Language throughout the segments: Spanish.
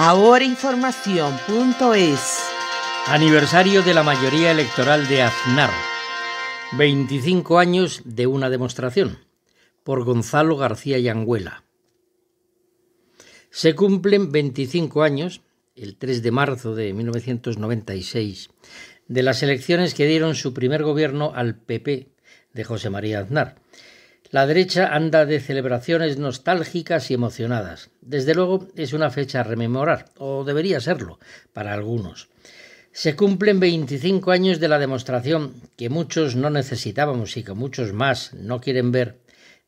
Ahorainformación.es Aniversario de la mayoría electoral de Aznar. 25 años de una demostración. Por Gonzalo García Yanguela. Se cumplen 25 años, el 3 de marzo de 1996, de las elecciones que dieron su primer gobierno al PP de José María Aznar la derecha anda de celebraciones nostálgicas y emocionadas. Desde luego es una fecha a rememorar, o debería serlo, para algunos. Se cumplen 25 años de la demostración que muchos no necesitábamos y que muchos más no quieren ver,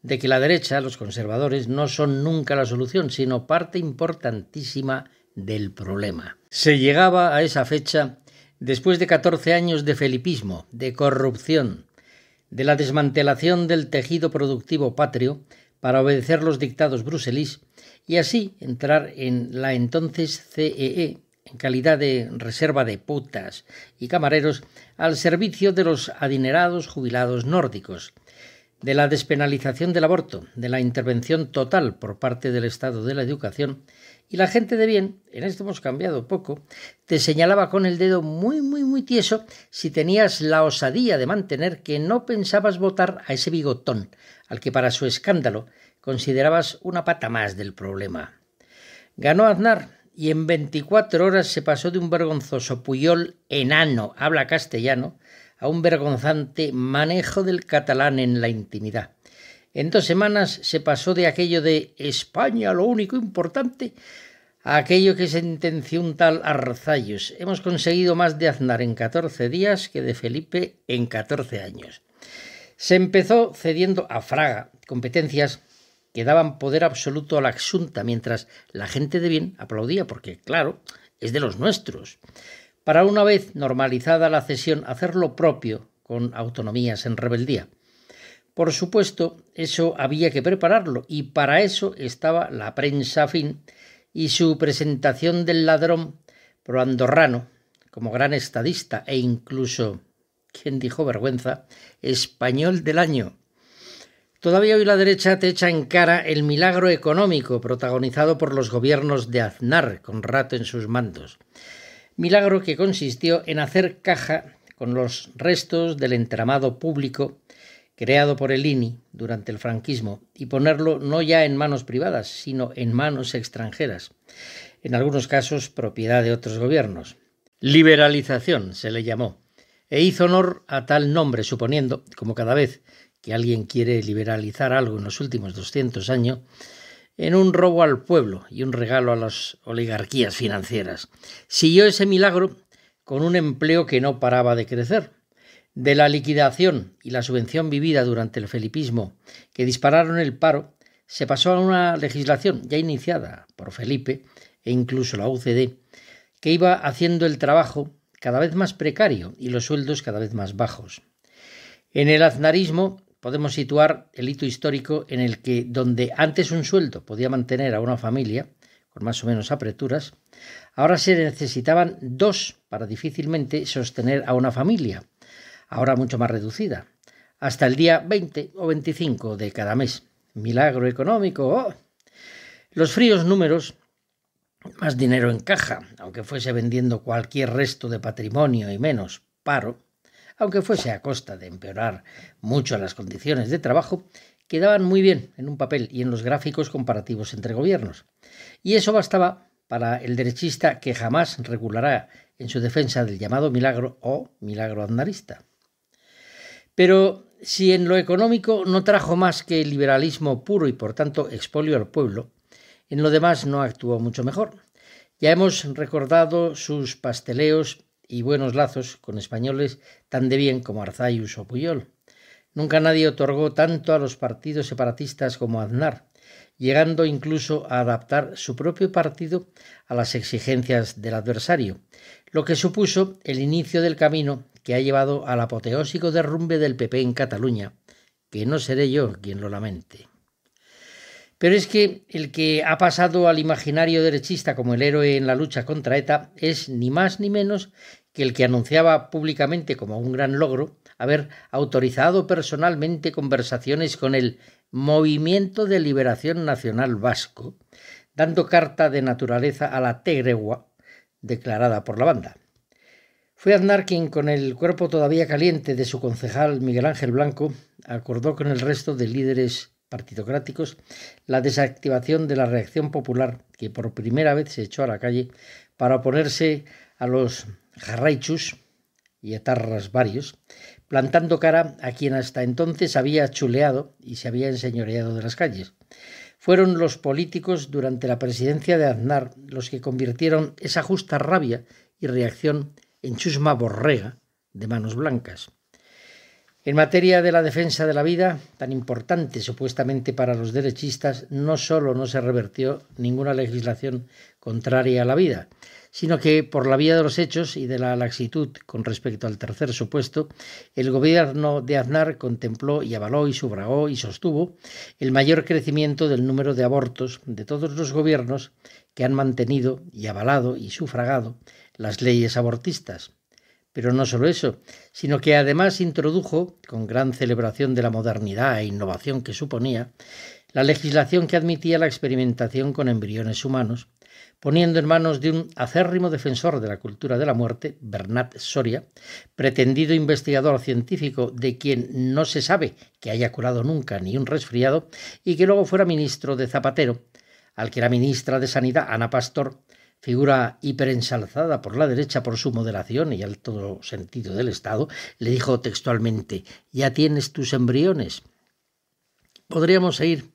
de que la derecha, los conservadores, no son nunca la solución, sino parte importantísima del problema. Se llegaba a esa fecha después de 14 años de felipismo, de corrupción, de la desmantelación del tejido productivo patrio para obedecer los dictados bruselís y así entrar en la entonces CEE, e, en calidad de reserva de putas y camareros, al servicio de los adinerados jubilados nórdicos, de la despenalización del aborto, de la intervención total por parte del Estado de la educación y la gente de bien, en esto hemos cambiado poco, te señalaba con el dedo muy, muy, muy tieso si tenías la osadía de mantener que no pensabas votar a ese bigotón, al que para su escándalo considerabas una pata más del problema. Ganó Aznar y en 24 horas se pasó de un vergonzoso Puyol enano, habla castellano, a un vergonzante manejo del catalán en la intimidad. En dos semanas se pasó de aquello de España lo único importante a aquello que sentenció un tal Arzallos. Hemos conseguido más de Aznar en 14 días que de Felipe en 14 años. Se empezó cediendo a Fraga competencias que daban poder absoluto a la Xunta, mientras la gente de bien aplaudía porque, claro, es de los nuestros. Para una vez normalizada la cesión, hacer lo propio con autonomías en rebeldía. Por supuesto, eso había que prepararlo y para eso estaba la prensa fin y su presentación del ladrón proandorrano como gran estadista e incluso, quien dijo vergüenza?, español del año. Todavía hoy la derecha te echa en cara el milagro económico protagonizado por los gobiernos de Aznar, con rato en sus mandos. Milagro que consistió en hacer caja con los restos del entramado público creado por el INI durante el franquismo, y ponerlo no ya en manos privadas, sino en manos extranjeras, en algunos casos propiedad de otros gobiernos. Liberalización se le llamó, e hizo honor a tal nombre, suponiendo, como cada vez que alguien quiere liberalizar algo en los últimos 200 años, en un robo al pueblo y un regalo a las oligarquías financieras. Siguió ese milagro con un empleo que no paraba de crecer, de la liquidación y la subvención vivida durante el felipismo que dispararon el paro, se pasó a una legislación ya iniciada por Felipe e incluso la UCD, que iba haciendo el trabajo cada vez más precario y los sueldos cada vez más bajos. En el aznarismo podemos situar el hito histórico en el que donde antes un sueldo podía mantener a una familia, con más o menos apreturas, ahora se necesitaban dos para difícilmente sostener a una familia, ahora mucho más reducida, hasta el día 20 o 25 de cada mes. Milagro económico. Oh. Los fríos números, más dinero en caja, aunque fuese vendiendo cualquier resto de patrimonio y menos paro, aunque fuese a costa de empeorar mucho las condiciones de trabajo, quedaban muy bien en un papel y en los gráficos comparativos entre gobiernos. Y eso bastaba para el derechista que jamás regulará en su defensa del llamado milagro o milagro andarista. Pero si en lo económico no trajo más que liberalismo puro y por tanto expolio al pueblo, en lo demás no actuó mucho mejor. Ya hemos recordado sus pasteleos y buenos lazos con españoles tan de bien como Arzayus o Puyol. Nunca nadie otorgó tanto a los partidos separatistas como Aznar, llegando incluso a adaptar su propio partido a las exigencias del adversario, lo que supuso el inicio del camino que ha llevado al apoteósico derrumbe del PP en Cataluña, que no seré yo quien lo lamente. Pero es que el que ha pasado al imaginario derechista como el héroe en la lucha contra ETA es ni más ni menos que el que anunciaba públicamente como un gran logro haber autorizado personalmente conversaciones con el Movimiento de Liberación Nacional Vasco, dando carta de naturaleza a la Tegregua declarada por la banda. Fue Aznar quien, con el cuerpo todavía caliente de su concejal Miguel Ángel Blanco, acordó con el resto de líderes partidocráticos la desactivación de la reacción popular, que por primera vez se echó a la calle para oponerse a los jarraichus y etarras varios, plantando cara a quien hasta entonces había chuleado y se había enseñoreado de las calles. Fueron los políticos durante la presidencia de Aznar los que convirtieron esa justa rabia y reacción en chusma borrega de manos blancas. En materia de la defensa de la vida, tan importante supuestamente para los derechistas, no solo no se revertió ninguna legislación contraria a la vida, sino que por la vía de los hechos y de la laxitud con respecto al tercer supuesto, el gobierno de Aznar contempló y avaló y subragó y sostuvo el mayor crecimiento del número de abortos de todos los gobiernos que han mantenido y avalado y sufragado las leyes abortistas. Pero no solo eso, sino que además introdujo, con gran celebración de la modernidad e innovación que suponía, la legislación que admitía la experimentación con embriones humanos, poniendo en manos de un acérrimo defensor de la cultura de la muerte, Bernat Soria, pretendido investigador científico de quien no se sabe que haya curado nunca ni un resfriado, y que luego fuera ministro de Zapatero, al que la ministra de Sanidad, Ana Pastor, figura hiperensalzada por la derecha por su moderación y alto sentido del Estado, le dijo textualmente, ya tienes tus embriones. Podríamos seguir.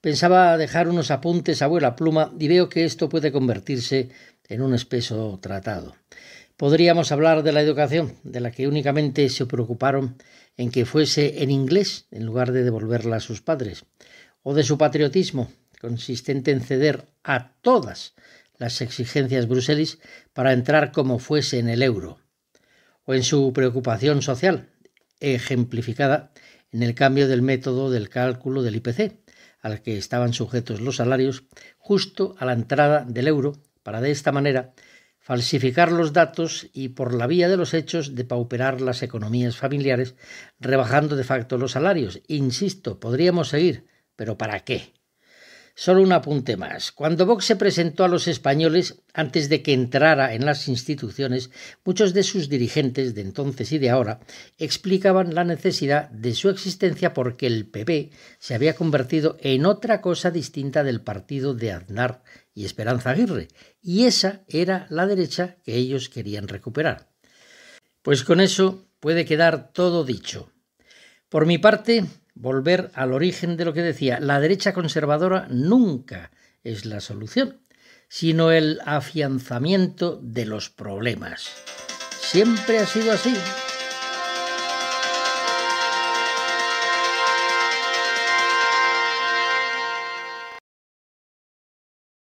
Pensaba dejar unos apuntes a vuela pluma y veo que esto puede convertirse en un espeso tratado. Podríamos hablar de la educación, de la que únicamente se preocuparon en que fuese en inglés en lugar de devolverla a sus padres, o de su patriotismo, consistente en ceder a todas las exigencias bruselis para entrar como fuese en el euro, o en su preocupación social, ejemplificada en el cambio del método del cálculo del IPC, al que estaban sujetos los salarios, justo a la entrada del euro, para de esta manera falsificar los datos y por la vía de los hechos depauperar las economías familiares, rebajando de facto los salarios. Insisto, podríamos seguir, pero ¿para qué? Solo un apunte más. Cuando Vox se presentó a los españoles, antes de que entrara en las instituciones, muchos de sus dirigentes de entonces y de ahora explicaban la necesidad de su existencia porque el PP se había convertido en otra cosa distinta del partido de Aznar y Esperanza Aguirre, y esa era la derecha que ellos querían recuperar. Pues con eso puede quedar todo dicho. Por mi parte, volver al origen de lo que decía, la derecha conservadora nunca es la solución, sino el afianzamiento de los problemas. Siempre ha sido así.